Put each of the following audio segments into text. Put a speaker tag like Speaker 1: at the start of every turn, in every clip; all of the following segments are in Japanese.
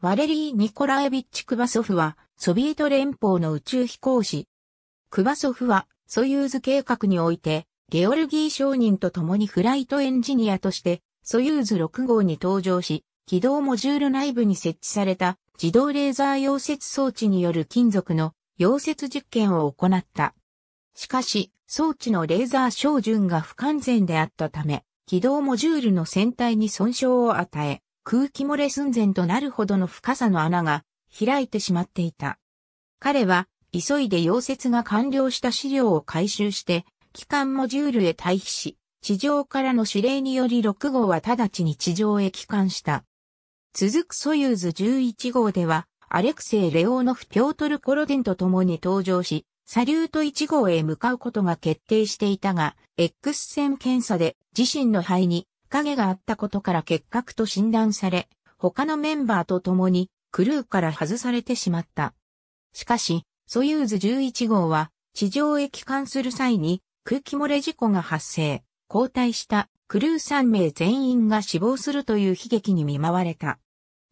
Speaker 1: ワレリー・ニコラエビッチ・クバソフは、ソビエト連邦の宇宙飛行士。クバソフは、ソユーズ計画において、ゲオルギー商人と共にフライトエンジニアとして、ソユーズ6号に搭乗し、軌道モジュール内部に設置された自動レーザー溶接装置による金属の溶接実験を行った。しかし、装置のレーザー照準が不完全であったため、軌道モジュールの船体に損傷を与え、空気漏れ寸前となるほどの深さの穴が開いてしまっていた。彼は急いで溶接が完了した資料を回収して、機関モジュールへ退避し、地上からの指令により6号は直ちに地上へ帰還した。続くソユーズ11号では、アレクセイ・レオーノフ・ピョートル・コロデンと共に登場し、サリュート1号へ向かうことが決定していたが、X 線検査で自身の肺に影があったことから結核と診断され、他のメンバーと共にクルーから外されてしまった。しかし、ソユーズ11号は地上へ帰還する際に空気漏れ事故が発生、交代したクルー3名全員が死亡するという悲劇に見舞われた。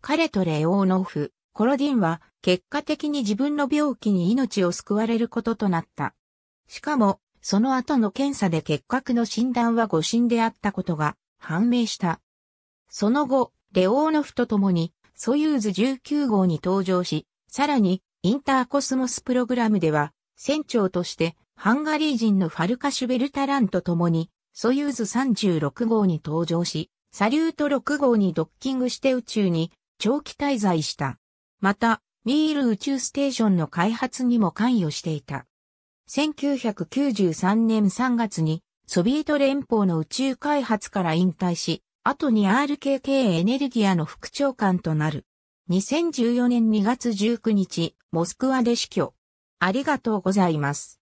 Speaker 1: 彼とレオーノフ、コロディンは結果的に自分の病気に命を救われることとなった。しかも、その後の検査で結核の診断は誤診であったことが判明した。その後、レオーノフと共に、ソユーズ19号に登場し、さらに、インターコスモスプログラムでは、船長として、ハンガリー人のファルカシュベルタランと共に、ソユーズ36号に登場し、サリュート6号にドッキングして宇宙に長期滞在した。また、ミール宇宙ステーションの開発にも関与していた。1993年3月にソビエト連邦の宇宙開発から引退し、後に RKK エネルギアの副長官となる。2014年2月19日、モスクワで死去。ありがとうございます。